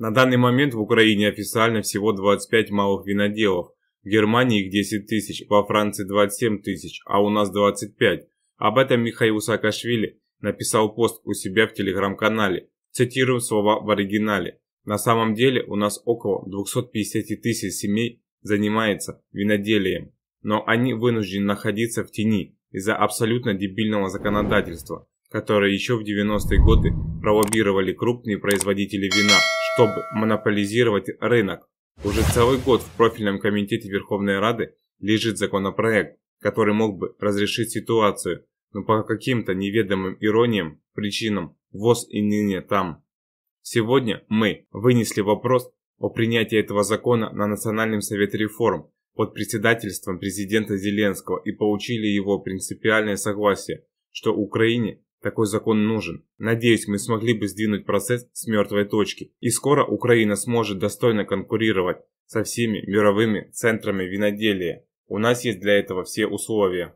На данный момент в Украине официально всего 25 малых виноделов, в Германии их 10 тысяч, во Франции 27 тысяч, а у нас 25. Об этом Михаил Саакашвили написал пост у себя в телеграм-канале, цитирую слова в оригинале. На самом деле у нас около 250 тысяч семей занимается виноделием, но они вынуждены находиться в тени из-за абсолютно дебильного законодательства, которое еще в 90-е годы пролоббировали крупные производители вина – чтобы монополизировать рынок. Уже целый год в профильном комитете Верховной Рады лежит законопроект, который мог бы разрешить ситуацию, но по каким-то неведомым ирониям, причинам ВОЗ и ныне там. Сегодня мы вынесли вопрос о принятии этого закона на Национальном совете реформ под председательством президента Зеленского и получили его принципиальное согласие, что Украине такой закон нужен. Надеюсь, мы смогли бы сдвинуть процесс с мертвой точки, и скоро Украина сможет достойно конкурировать со всеми мировыми центрами виноделия. У нас есть для этого все условия.